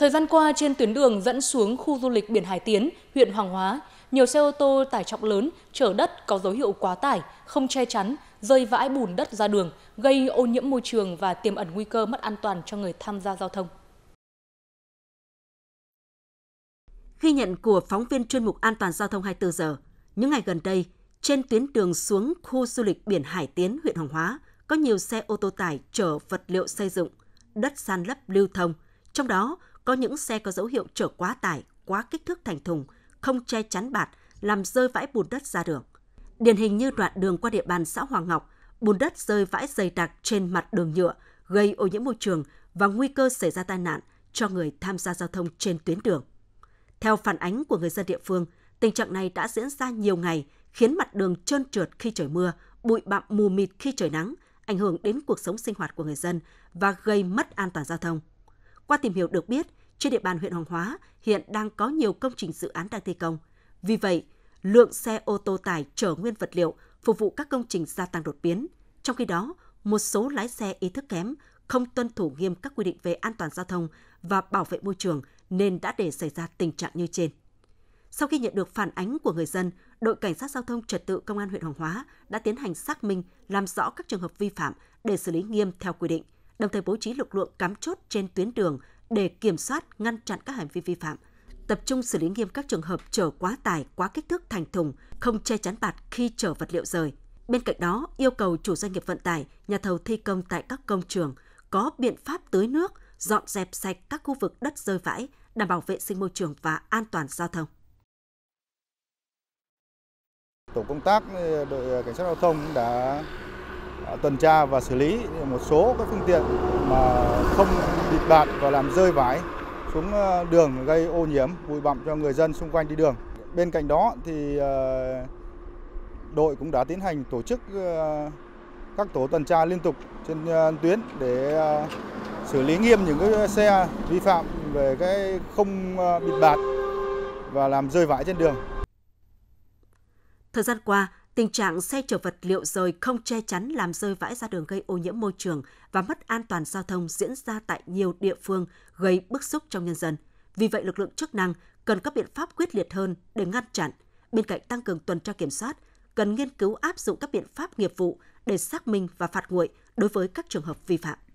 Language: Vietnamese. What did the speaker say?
Thời gian qua, trên tuyến đường dẫn xuống khu du lịch Biển Hải Tiến, huyện Hoàng Hóa, nhiều xe ô tô tải trọng lớn, chở đất có dấu hiệu quá tải, không che chắn, rơi vãi bùn đất ra đường, gây ô nhiễm môi trường và tiềm ẩn nguy cơ mất an toàn cho người tham gia giao thông. Ghi nhận của phóng viên chuyên mục An toàn giao thông 24 giờ, những ngày gần đây, trên tuyến đường xuống khu du lịch biển Hải Tiến, huyện Hoàng Hóa, có nhiều xe ô tô tải chở vật liệu xây dựng, đất san lấp lưu thông, trong đó có những xe có dấu hiệu chở quá tải, quá kích thước thành thùng, không che chắn bạt, làm rơi vãi bùn đất ra đường. Điển hình như đoạn đường qua địa bàn xã Hoàng Ngọc, bùn đất rơi vãi dày đặc trên mặt đường nhựa, gây ô nhiễm môi trường và nguy cơ xảy ra tai nạn cho người tham gia giao thông trên tuyến đường. Theo phản ánh của người dân địa phương, tình trạng này đã diễn ra nhiều ngày, khiến mặt đường trơn trượt khi trời mưa, bụi bặm mù mịt khi trời nắng, ảnh hưởng đến cuộc sống sinh hoạt của người dân và gây mất an toàn giao thông. Qua tìm hiểu được biết, trên địa bàn huyện Hoàng Hóa hiện đang có nhiều công trình dự án đang thi công. Vì vậy, lượng xe ô tô tải chở nguyên vật liệu phục vụ các công trình gia tăng đột biến. Trong khi đó, một số lái xe ý thức kém, không tuân thủ nghiêm các quy định về an toàn giao thông và bảo vệ môi trường nên đã để xảy ra tình trạng như trên. Sau khi nhận được phản ánh của người dân, đội cảnh sát giao thông trật tự công an huyện Hoàng Hóa đã tiến hành xác minh, làm rõ các trường hợp vi phạm để xử lý nghiêm theo quy định – đồng thời bố trí lực lượng cắm chốt trên tuyến đường để kiểm soát, ngăn chặn các hành vi vi phạm, tập trung xử lý nghiêm các trường hợp chở quá tải, quá kích thước thành thùng, không che chắn bạt khi chở vật liệu rời. Bên cạnh đó, yêu cầu chủ doanh nghiệp vận tải, nhà thầu thi công tại các công trường có biện pháp tưới nước, dọn dẹp sạch các khu vực đất rơi vãi, đảm bảo vệ sinh môi trường và an toàn giao thông. Tổ công tác đội cảnh sát giao thông đã tuần tra và xử lý một số các phương tiện mà không bịt bạt và làm rơi vải xuống ờ, đường gây ô nhiễm, bụi bặm cho người dân xung quanh đi đường. Bên cạnh đó thì ờ, đội cũng đã tiến hành tổ chức ờ, các tổ tuần tra liên tục trên tuyến để xử lý nghiêm những cái xe vi phạm về cái không bịt bạt và làm rơi vãi trên đường. Thời gian qua, Tình trạng xe chở vật liệu rời không che chắn làm rơi vãi ra đường gây ô nhiễm môi trường và mất an toàn giao thông diễn ra tại nhiều địa phương gây bức xúc trong nhân dân. Vì vậy, lực lượng chức năng cần các biện pháp quyết liệt hơn để ngăn chặn. Bên cạnh tăng cường tuần tra kiểm soát, cần nghiên cứu áp dụng các biện pháp nghiệp vụ để xác minh và phạt nguội đối với các trường hợp vi phạm.